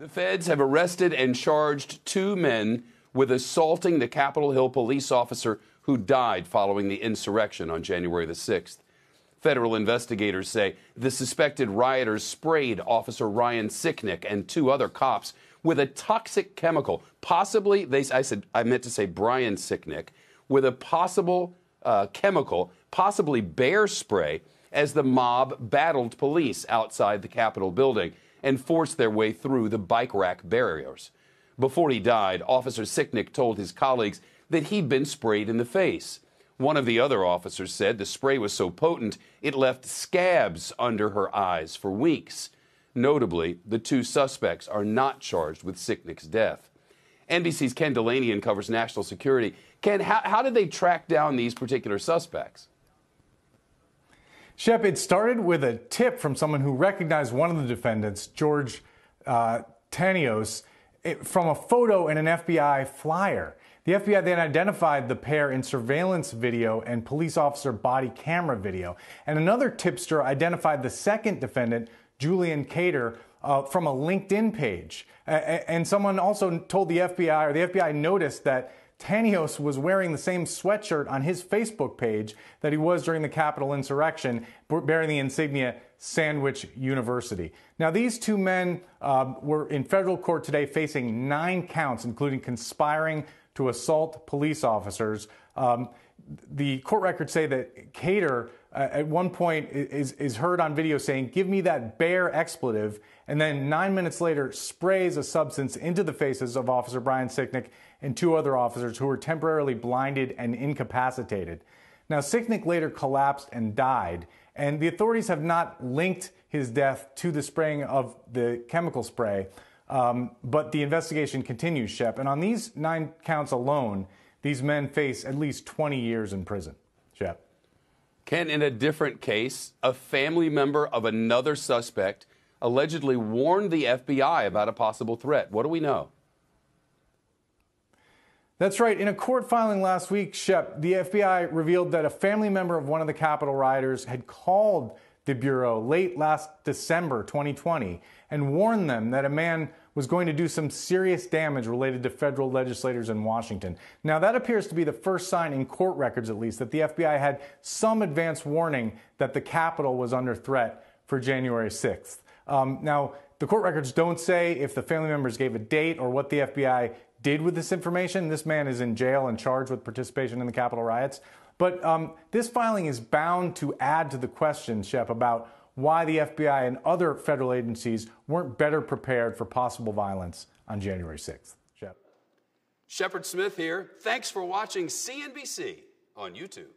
The feds have arrested and charged two men with assaulting the Capitol Hill police officer who died following the insurrection on January the 6th. Federal investigators say the suspected rioters sprayed Officer Ryan Sicknick and two other cops with a toxic chemical, possibly they I said I meant to say Brian Sicknick, with a possible uh, chemical, possibly bear spray, as the mob battled police outside the Capitol building and forced their way through the bike rack barriers. Before he died, Officer Sicknick told his colleagues that he'd been sprayed in the face. One of the other officers said the spray was so potent it left scabs under her eyes for weeks. Notably, the two suspects are not charged with Sicknick's death. NBC's Ken Delaney covers national security. Ken, how, how did they track down these particular suspects? Shep, it started with a tip from someone who recognized one of the defendants, George uh, Tanios, it, from a photo in an FBI flyer. The FBI then identified the pair in surveillance video and police officer body camera video. And another tipster identified the second defendant, Julian Cater, uh, from a LinkedIn page. and someone also told the FBI, or the FBI noticed that Tanios was wearing the same sweatshirt on his Facebook page that he was during the Capitol insurrection, bearing the insignia Sandwich University. Now, these two men uh, were in federal court today facing nine counts, including conspiring to assault police officers. Um, the court records say that Cater uh, at one point is, is heard on video saying, Give me that bear expletive. And then nine minutes later, sprays a substance into the faces of Officer Brian Sicknick and two other officers who were temporarily blinded and incapacitated. Now, Sicknick later collapsed and died, and the authorities have not linked his death to the spraying of the chemical spray. Um, but the investigation continues, Shep. And on these nine counts alone, these men face at least 20 years in prison, Shep. Ken, in a different case, a family member of another suspect allegedly warned the FBI about a possible threat. What do we know? That's right. In a court filing last week, Shep, the FBI revealed that a family member of one of the Capitol rioters had called the Bureau late last December 2020 and warned them that a man was going to do some serious damage related to federal legislators in Washington. Now, that appears to be the first sign in court records, at least, that the FBI had some advance warning that the Capitol was under threat for January 6th. Um, now, the court records don't say if the family members gave a date or what the FBI did with this information. This man is in jail and charged with participation in the Capitol riots. But um, this filing is bound to add to the question, Shep, about why the FBI and other federal agencies weren't better prepared for possible violence on January 6th. Shep. Shepard Smith here. Thanks for watching CNBC on YouTube.